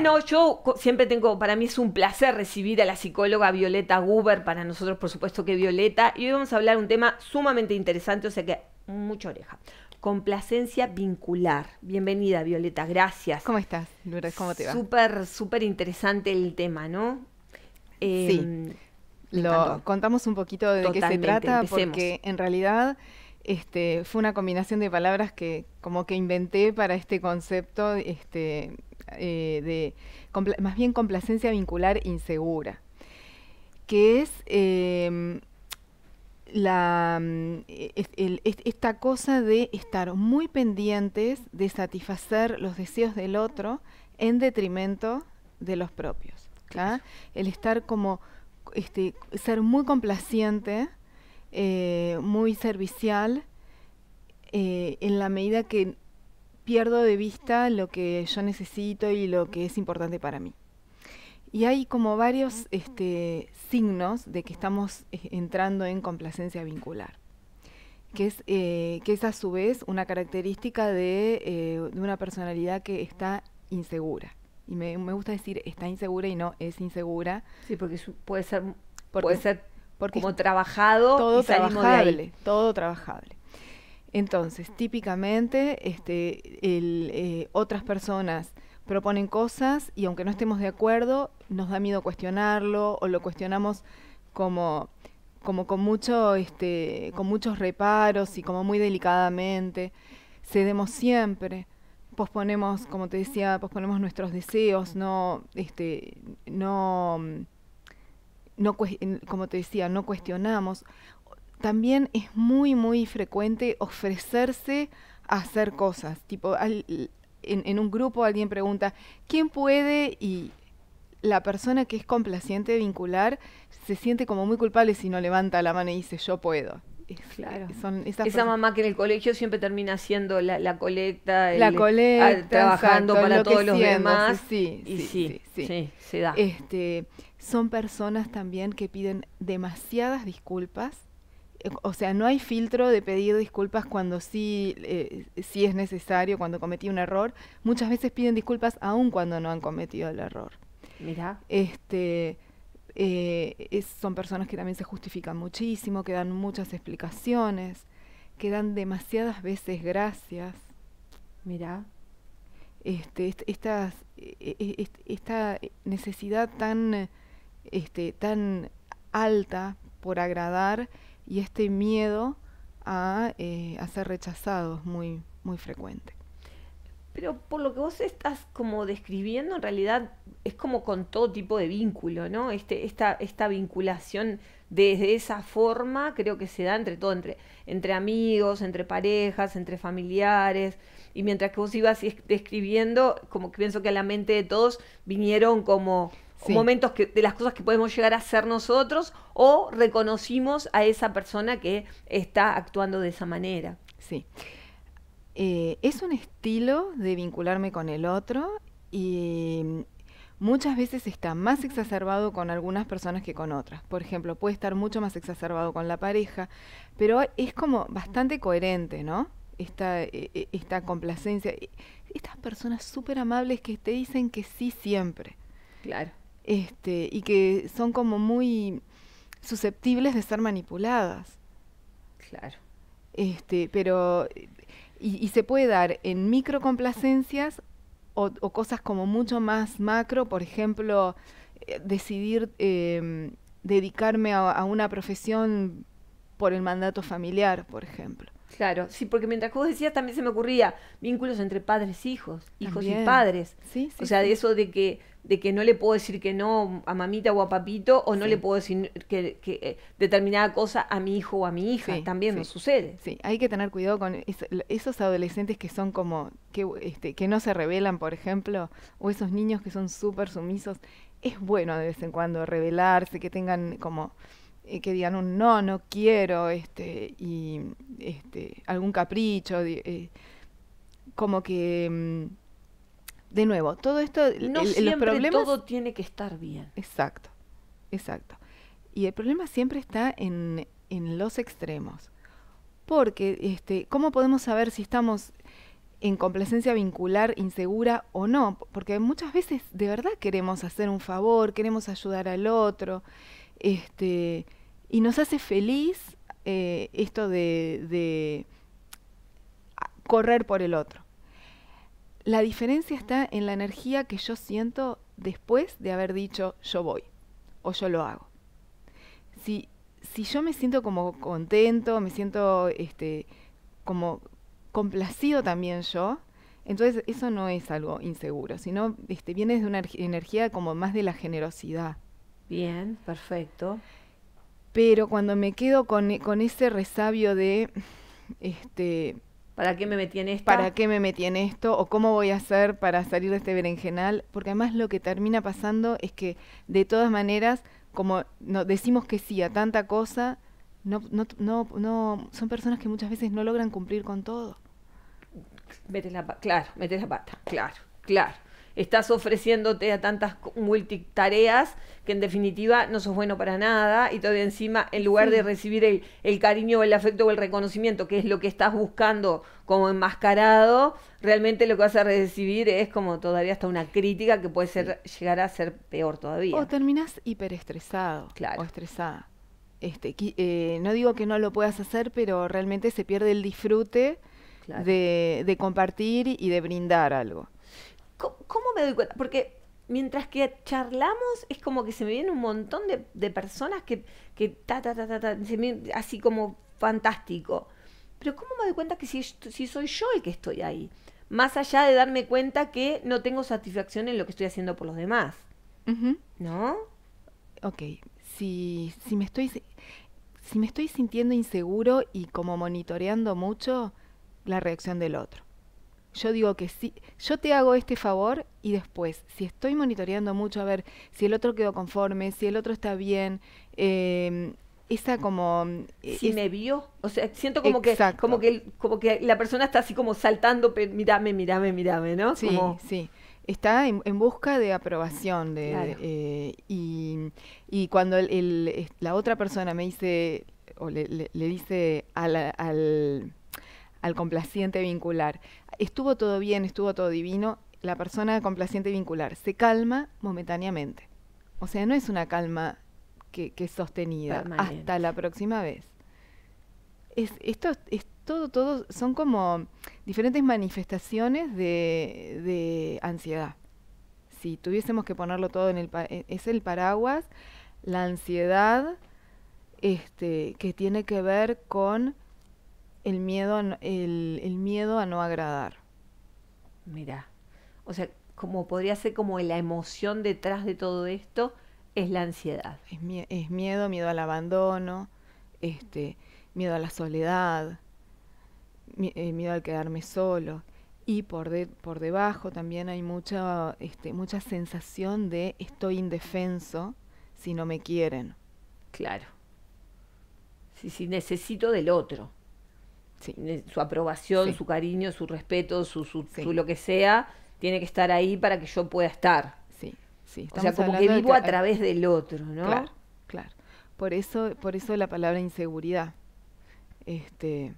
bueno, yo siempre tengo, para mí es un placer recibir a la psicóloga Violeta Guber, para nosotros por supuesto que Violeta, y hoy vamos a hablar un tema sumamente interesante, o sea que mucha oreja. Complacencia vincular. Bienvenida, Violeta, gracias. ¿Cómo estás, Lourdes? ¿Cómo te va? Súper, súper interesante el tema, ¿no? sí. Em, Lo contamos un poquito de qué se trata, porque en realidad este, fue una combinación de palabras que como que inventé para este concepto, este, eh, de más bien complacencia vincular insegura, que es em, la, mm, esta cosa de estar muy pendientes de satisfacer los deseos del otro en detrimento de los propios. ¿claro? El estar como, este, ser muy complaciente, eh, muy servicial, eh, en la medida que pierdo de vista lo que yo necesito y lo que es importante para mí. Y hay como varios este, signos de que estamos eh, entrando en complacencia vincular, que es, eh, que es a su vez una característica de, eh, de una personalidad que está insegura. Y me, me, gusta decir está insegura y no es insegura. Sí, porque puede ser, puede ser como trabajado. Todo trabajable, todo trabajable. Entonces, típicamente este, eh, otras personas proponen cosas y aunque no estemos de acuerdo, nos da miedo cuestionarlo o lo cuestionamos como, como con, mucho, este, con muchos reparos y como muy delicadamente. Cedemos siempre, posponemos, como te decía, posponemos nuestros deseos, no, este, no, como te decía, no cuestionamos también es muy, muy frecuente ofrecerse a hacer cosas. Tipo, en, un grupo alguien pregunta, ¿quién puede? Y la persona que es complaciente de vincular se siente como muy culpable si no levanta la mano y dice, yo puedo. claro. Eh, Esa mamá que en el colegio siempre termina haciendo la, colecta, ah, trabajando para todos los demás. sí, sí, da. Este, son personas también que piden demasiadas disculpas o sea, no hay filtro de pedir disculpas cuando sí, eh, sí es necesario, cuando cometí un error. Muchas veces piden disculpas aún cuando no han cometido el error. Mirá. Este, eh, son personas que también se justifican muchísimo, que dan muchas explicaciones, que dan demasiadas veces gracias. Mirá. Este, e-, e-, esta necesidad este, tan alta por agradar y este miedo a, eh, ser rechazados muy, muy frecuente. Pero por lo que vos estás como describiendo, en realidad es como con todo tipo de vínculo, ¿no? Este, esta, esta vinculación desde esa forma creo que se da entre todo, entre, entre amigos, entre parejas, entre familiares. Y mientras que vos ibas describiendo, como que pienso que a la mente de todos vinieron como momentos de las cosas que podemos llegar a hacer nosotros o reconocimos a esa persona que está actuando de esa manera. Sí. Eh, es un estilo de vincularme con el otro y muchas veces está más exacerbado con algunas personas que con otras. Por ejemplo, puede estar mucho más exacerbado con la pareja, pero es como bastante coherente, ¿no? Esta, eh, eh, esta complacencia. Estas personas súper amables que te dicen que sí siempre. Claro. Este, y que son como muy susceptibles de ser manipuladas. Claro. Este, pero, y, se puede dar en microcomplacencias o, o cosas como mucho más macro, por ejemplo, eh, decidir em, dedicarme a una profesión por el mandato familiar, por ejemplo. Claro, sí, porque mientras vos decías también se me ocurría vínculos entre padres, hijos, hijos y padres. Sí, o sea, de eso de que de que no le puedo decir que no a mamita o a papito o no le puedo decir que, eh, determinada cosa a mi hijo o a mi hija, también nos sucede. Sí, hay que tener cuidado con esos adolescentes que son como que este, que no se revelan, por ejemplo, o esos niños que son súper sumisos. Es bueno de vez en cuando revelarse, que tengan como eh, que digan un no, no quiero, este, y este, algún capricho, eh, como que mm, de nuevo, todo esto no el, siempre todo tiene que estar bien. Exacto, exacto. Y el problema siempre está en, en los extremos. Porque, este, ¿cómo podemos saber si estamos en complacencia vincular, insegura o no? Porque muchas veces de verdad queremos hacer un favor, queremos ayudar al otro. Este, y nos hace feliz eh, esto de, correr por el otro. La diferencia está en la energía que yo siento después de haber dicho yo voy o yo lo hago. Si, yo me siento como contento, me siento este, como complacido también yo, entonces eso no es algo inseguro, sino este, viene de una energía como más de la generosidad. Bien, perfecto. Pero cuando me quedo con, e, ese resabio de, este, ¿Para qué me metí en esto? ¿Para qué me metí en esto? ¿O cómo voy a hacer para salir de este berenjenal? Porque además lo que termina pasando es que, de todas maneras, como no, decimos que sí a tanta cosa, no, no, no, son personas que muchas veces no logran cumplir con todo. Mete la claro, metes la pata, claro, claro estás ofreciéndote a tantas multitareas que en definitiva no sos bueno para nada y todavía encima en lugar de recibir el, cariño cariño, el afecto o el reconocimiento, que es lo que estás buscando como enmascarado, realmente lo que vas a recibir es como todavía hasta una crítica que puede ser, llegar a ser peor todavía. O terminas hiperestresado o estresada. Este, eh, no digo que no lo puedas hacer, pero realmente se pierde el disfrute de compartir y de brindar algo. ¿Cómo, me doy cuenta? Porque mientras que charlamos, es como que se me vienen un montón de, personas que, ta, se me, así como fantástico. Pero ¿cómo me doy cuenta que si, si soy yo el que estoy ahí? Más allá de darme cuenta que no tengo satisfacción en lo que estoy haciendo por los demás. ¿No? Ok, si, si, me estoy, si me estoy sintiendo inseguro y como monitoreando mucho la reacción del otro. Yo digo que sí, yo te hago este favor y después, si estoy monitoreando mucho, a ver si el otro quedó conforme, si el otro está bien, em, esa como eh, si me vio o sea siento como que como que como que la persona está así como saltando mirame mirame mirame no sí sí está en, busca de aprobación de, eh, y, cuando la otra persona me dice o le, dice al al complaciente vincular. Estuvo todo bien, estuvo todo divino, la persona complaciente vincular se calma momentáneamente. O sea, no es una calma que, es sostenida hasta la próxima vez. Es, esto es todo, todo, son como diferentes manifestaciones de, de ansiedad. Si tuviésemos que ponerlo todo en el, e, es el paraguas, la ansiedad este, que tiene que ver con el miedo a no, el, miedo a no agradar. Mira, o sea, como podría ser como la emoción detrás de todo esto, es la ansiedad. Es, miedo, miedo al abandono, este, miedo a la soledad, eh, miedo al quedarme solo. Y por, por debajo también hay mucha, este, mucha sensación de estoy indefenso si no me quieren. Claro. Si, si necesito del otro. Su aprobación, su cariño, su respeto, su, lo que sea, tiene que estar ahí para que yo pueda estar. Sí, sí. o sea, como que vivo a través del otro, ¿no? Claro, Por eso, por eso la palabra inseguridad. Este,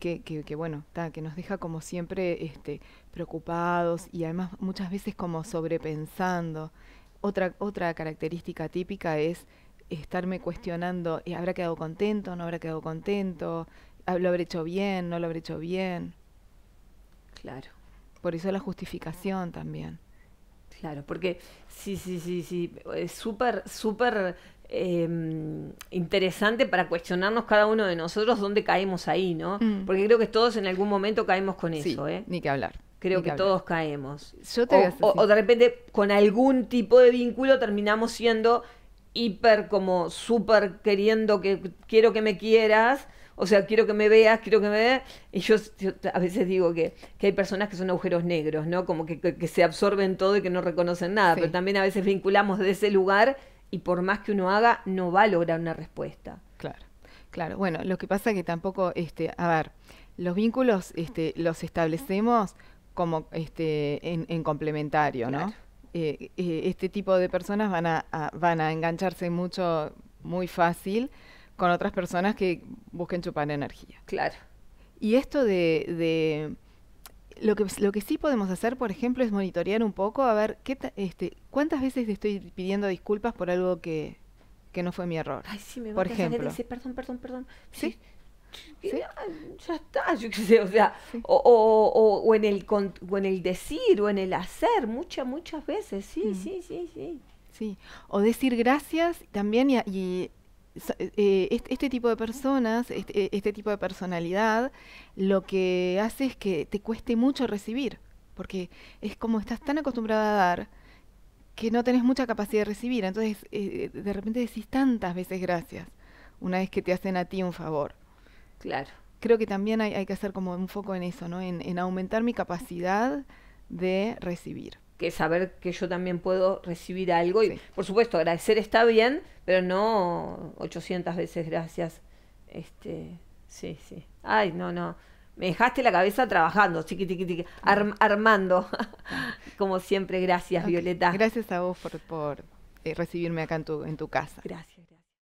que, que, bueno, que nos deja como siempre este, preocupados y además muchas veces como sobrepensando. Otra, otra característica típica es estarme cuestionando, eh, ¿habrá quedado contento? ¿No habrá quedado contento? Ah, lo habré hecho bien, no lo habré hecho bien. Claro. Por eso la justificación también. Claro, porque sí, sí, sí, sí, es súper, súper em, interesante para cuestionarnos cada uno de nosotros dónde caemos ahí, ¿no? Mm. Porque creo que todos en algún momento caemos con eso, ¿eh? Ni que hablar. Creo que, todos caemos. o, de repente con algún tipo de vínculo terminamos siendo hiper como súper queriendo que quiero que me quieras o sea, quiero que me veas, quiero que me veas. Y yo, a veces digo que, hay personas que son agujeros negros, ¿no? Como que, se absorben todo y que no reconocen nada. Pero también a veces vinculamos de ese lugar y por más que uno haga, no va a lograr una respuesta. Claro, claro. Bueno, lo que pasa es que tampoco, este, a ver, los vínculos este, los establecemos como este, en, complementario, ¿no? Eh, eh, este tipo de personas van a engancharse mucho, muy fácil con otras personas que busquen chupar energía. Claro. Y esto de, lo que, lo que sí podemos hacer, por ejemplo, es monitorear un poco a ver qué este, cuántas veces estoy pidiendo disculpas por algo que, no fue mi error. Ay, sí, me va por a ejemplo. Dice, perdón, perdón, perdón. Sí. Ah, ya está, yo qué sé, o sea, o, en el en el decir o en el hacer, muchas, muchas veces, sí, mm. sí, sí, sí. Sí, o decir gracias también y, y eh, eh, este, tipo de personas, este, eh, este, tipo de personalidad, lo que hace es que te cueste mucho recibir, porque es como estás tan acostumbrada a dar que no tenés mucha capacidad de recibir, entonces de repente decís tantas veces gracias una vez que te hacen a ti un favor. Claro. Creo que también hay, que hacer como un foco en eso, ¿no? en aumentar mi capacidad de recibir que saber que yo también puedo recibir algo. Y por supuesto, agradecer está bien, pero no 800 veces gracias. Este, sí, sí. Ay, no, no. Me dejaste la cabeza trabajando, tiqui armando. Como siempre, gracias, Violeta. Gracias a vos por, por eh, recibirme acá en tu, en tu casa. Gracias.